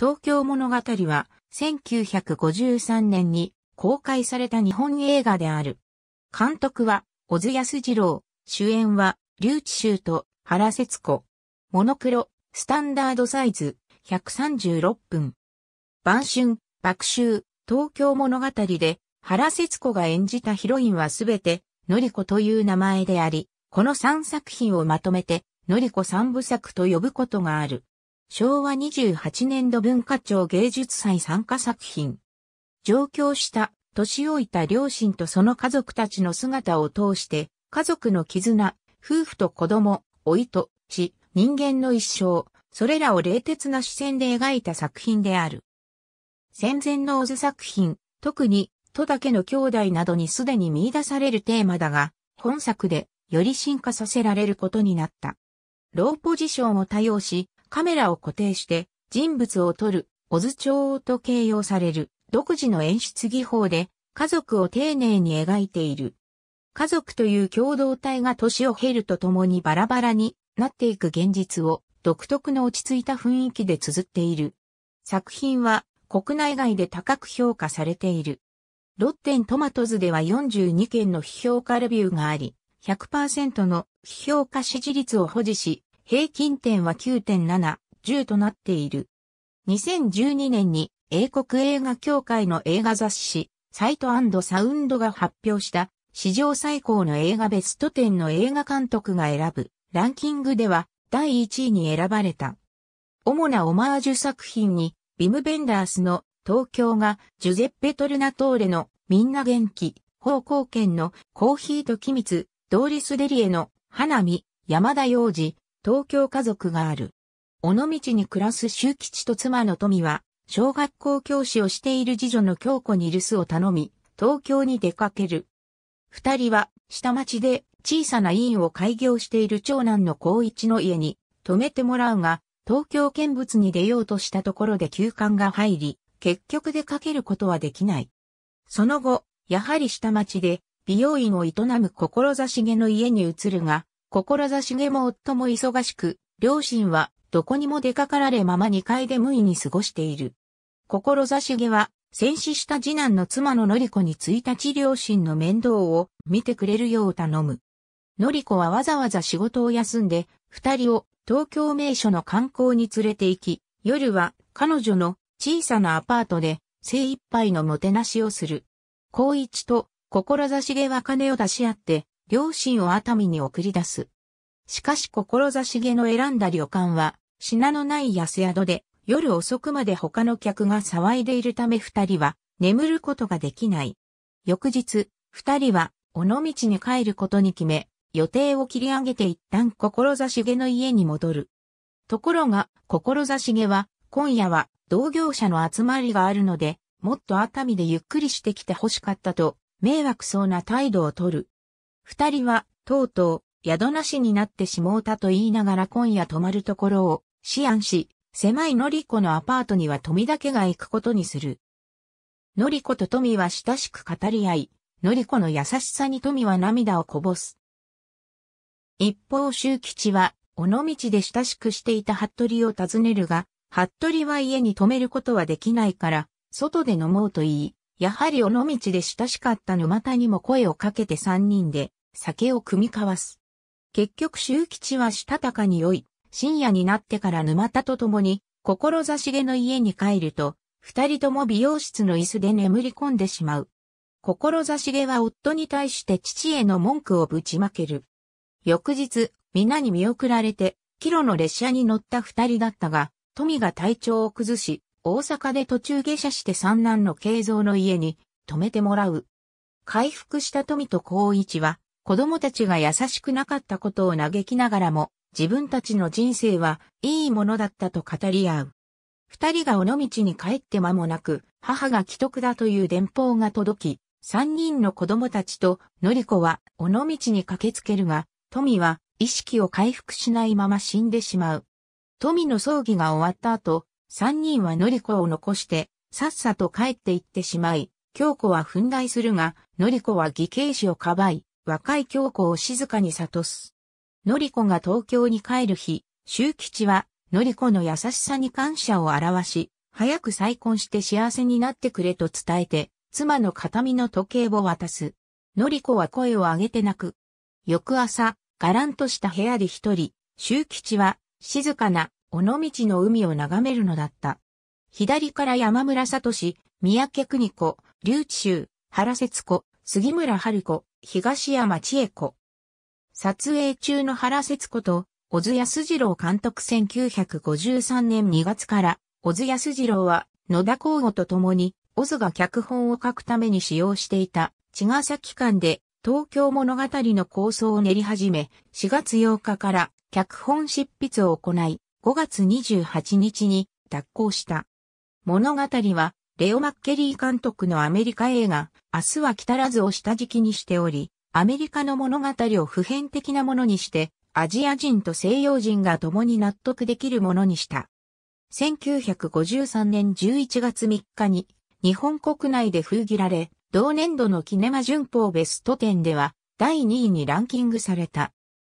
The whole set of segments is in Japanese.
東京物語は、1953年に公開された日本映画である。監督は、小津安二郎、主演は、竜智秀と原節子。モノクロ、スタンダードサイズ、136分。晩春、爆臭、東京物語で、原節子が演じたヒロインはすべて、のりこという名前であり、この3作品をまとめて、のりこ3部作と呼ぶことがある。昭和28年度文化庁芸術祭参加作品。上京した、年老いた両親とその家族たちの姿を通して、家族の絆、夫婦と子供、老いと、死、人間の一生、それらを冷徹な視線で描いた作品である。戦前のオズ作品、特に、戸けの兄弟などにすでに見出されるテーマだが、本作で、より進化させられることになった。ローポジションを多用し、カメラを固定して人物を撮る、オズ帳と形容される独自の演出技法で家族を丁寧に描いている。家族という共同体が年を経るとともにバラバラになっていく現実を独特の落ち着いた雰囲気で綴っている。作品は国内外で高く評価されている。ロッテントマトズでは42件の批評家レビューがあり、100%の批評家支持率を保持し、平均点は9.7、10となっている。2012年に英国映画協会の映画雑誌、サイトサウンドが発表した史上最高の映画ベスト10の映画監督が選ぶランキングでは第1位に選ばれた。主なオマージュ作品にビム・ベンダースの東京がジュゼッペ・トルナトーレのみんな元気、方向圏のコーヒーと機密、ドーリス・デリエの花見、山田洋二、東京家族がある。尾道に暮らす周吉と妻の富は、小学校教師をしている次女の京子に留守を頼み、東京に出かける。二人は、下町で小さな院を開業している長男の高一の家に、泊めてもらうが、東京見物に出ようとしたところで休館が入り、結局出かけることはできない。その後、やはり下町で美容院を営む志げの家に移るが、志げも夫も忙しく、両親はどこにも出かかられまま2階で無意に過ごしている。志げは、戦死した次男の妻ののりこに1日両親の面倒を見てくれるよう頼む。のりこはわざわざ仕事を休んで、二人を東京名所の観光に連れて行き、夜は彼女の小さなアパートで精一杯のもてなしをする。高一と志げは金を出し合って両親を熱海に送り出す。しかし志げの選んだ旅館は、品のない安宿で、夜遅くまで他の客が騒いでいるため二人は、眠ることができない。翌日、二人は、尾道に帰ることに決め、予定を切り上げて一旦志げの家に戻る。ところが、志げは、今夜は同業者の集まりがあるので、もっと熱海でゆっくりしてきて欲しかったと、迷惑そうな態度をとる。二人は、とうとう、宿なしになってしもうたと言いながら今夜泊まるところを、思案し、狭いのりこのアパートには富だけが行くことにする。のりこと富は親しく語り合い、のりこの優しさに富は涙をこぼす。一方周吉は、尾道で親しくしていた服部を訪ねるが、服部は家に泊めることはできないから、外で飲もうと言い、やはり尾道で親しかった沼田にも声をかけて三人で、酒を組み交わす。結局周吉はしたたかに酔い、深夜になってから沼田と共に、志げの家に帰ると、二人とも美容室の椅子で眠り込んでしまう。志げは夫に対して父への文句をぶちまける。翌日、皆に見送られて、キロの列車に乗った二人だったが、富が体調を崩し、大阪で途中下車して三男の慶三の家に、泊めてもらう。回復した富と孝一は、子供たちが優しくなかったことを嘆きながらも、自分たちの人生はいいものだったと語り合う。二人が尾道に帰って間もなく、母が既得だという電報が届き、三人の子供たちと、のり子は尾道に駆けつけるが、富は意識を回復しないまま死んでしまう。富の葬儀が終わった後、三人はのり子を残して、さっさと帰って行ってしまい、京子は憤慨するが、のりこは義兄子をかばい、若い京子を静かに悟す。のりこが東京に帰る日、周吉は、のりこの優しさに感謝を表し、早く再婚して幸せになってくれと伝えて、妻の形見の時計を渡す。のりこは声を上げて泣く。翌朝、がらんとした部屋で一人、周吉は、静かな、尾道の海を眺めるのだった。左から山村聡、三宅邦子、竜智州、原節子、杉村春子、東山千恵子。撮影中の原節子と、小津安二郎監督1953年2月から、小津安二郎は、野田光吾と共に、小津が脚本を書くために使用していた、茅ヶ崎間で、東京物語の構想を練り始め、4月8日から脚本執筆を行い、5月28日に脱稿した。物語はレオ・マッケリー監督のアメリカ映画、明日は来たらずを下敷きにしており、アメリカの物語を普遍的なものにして、アジア人と西洋人が共に納得できるものにした。1953年11月3日に、日本国内で封切られ、同年度のキネマ旬報ベスト10では、第2位にランキングされた。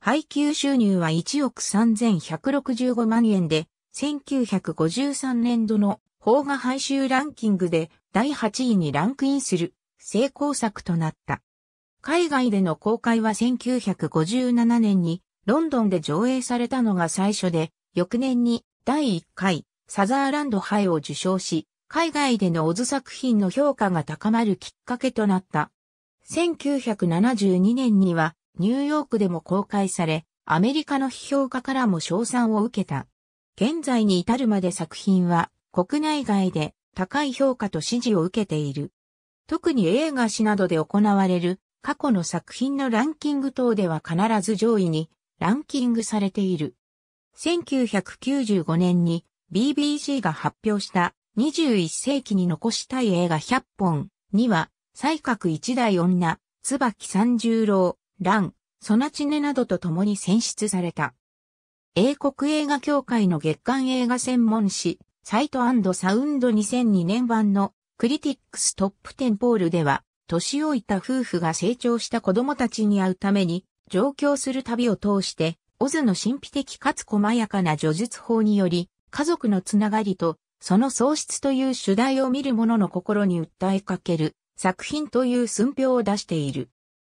配給収入は1億3165万円で、1953年度の邦画配集ランキングで第8位にランクインする成功作となった。海外での公開は1957年にロンドンで上映されたのが最初で、翌年に第1回サザーランド杯を受賞し、海外でのオズ作品の評価が高まるきっかけとなった。1972年にはニューヨークでも公開され、アメリカの批評家からも賞賛を受けた。現在に至るまで作品は国内外で高い評価と支持を受けている。特に映画誌などで行われる過去の作品のランキング等では必ず上位にランキングされている。1995年に BBC が発表した21世紀に残したい映画100本には、才覚一代女、椿三十郎、蘭、ソナチネなどと共に選出された。英国映画協会の月間映画専門誌、サイトサウンド2002年版のクリティックストップ10ポールでは、年老いた夫婦が成長した子供たちに会うために、上京する旅を通して、オズの神秘的かつ細やかな叙述法により、家族のつながりと、その喪失という主題を見る者の心に訴えかける作品という寸評を出している。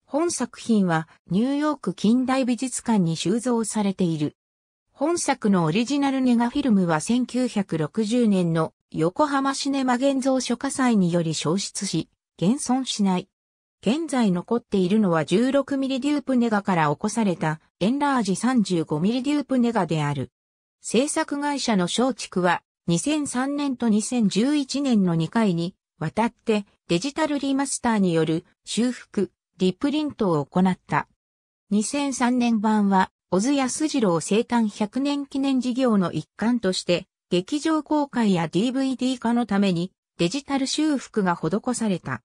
本作品はニューヨーク近代美術館に収蔵されている。本作のオリジナルネガフィルムは1960年の横浜シネマ現像書火災により消失し、現存しない。現在残っているのは 16mm デュープネガから起こされたエンラージ 35mm デュープネガである。制作会社の松竹は2003年と2011年の2回にわたってデジタルリマスターによる修復、リプリントを行った。2003年版は小津安二郎生誕100年記念事業の一環として、劇場公開や DVD 化のためにデジタル修復が施された。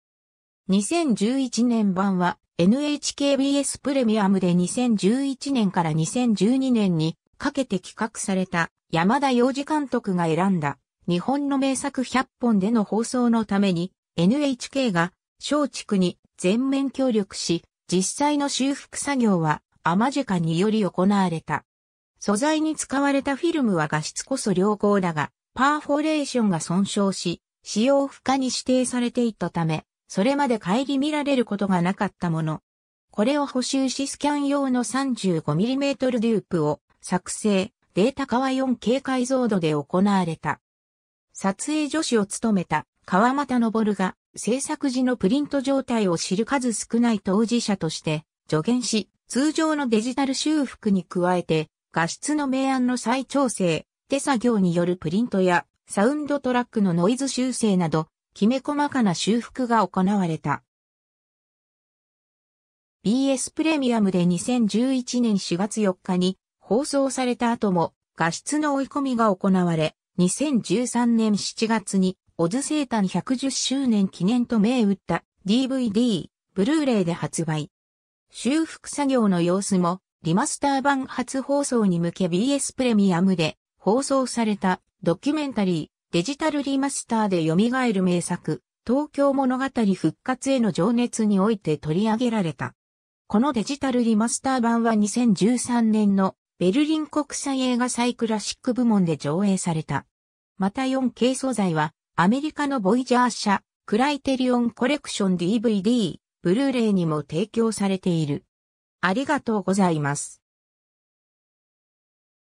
2011年版は NHKBS プレミアムで2011年から2012年にかけて企画された山田洋次監督が選んだ日本の名作100本での放送のために NHK が松竹に全面協力し実際の修復作業はアマジェカにより行われた。素材に使われたフィルムは画質こそ良好だが、パーフォレーションが損傷し、使用不可に指定されていたため、それまで顧みられることがなかったもの。これを補修しスキャン用の 35mm デュープを作成、データ化は 4K 解像度で行われた。撮影助手を務めた川又昇が制作時のプリント状態を知る数少ない当事者として助言し、通常のデジタル修復に加えて、画質の明暗の再調整、手作業によるプリントやサウンドトラックのノイズ修正など、きめ細かな修復が行われた。BS プレミアムで2011年4月4日に放送された後も画質の追い込みが行われ、2013年7月にオズ生誕110周年記念と銘打った DVD、ブルーレイで発売。修復作業の様子もリマスター版初放送に向け BS プレミアムで放送されたドキュメンタリーデジタルリマスターで蘇る名作東京物語復活への情熱において取り上げられた。このデジタルリマスター版は2013年のベルリン国際映画祭クラシック部門で上映された。また 4K 素材はアメリカのボイジャー社クライテリオンコレクション DVD ブルーレイにも提供されている。ありがとうございます。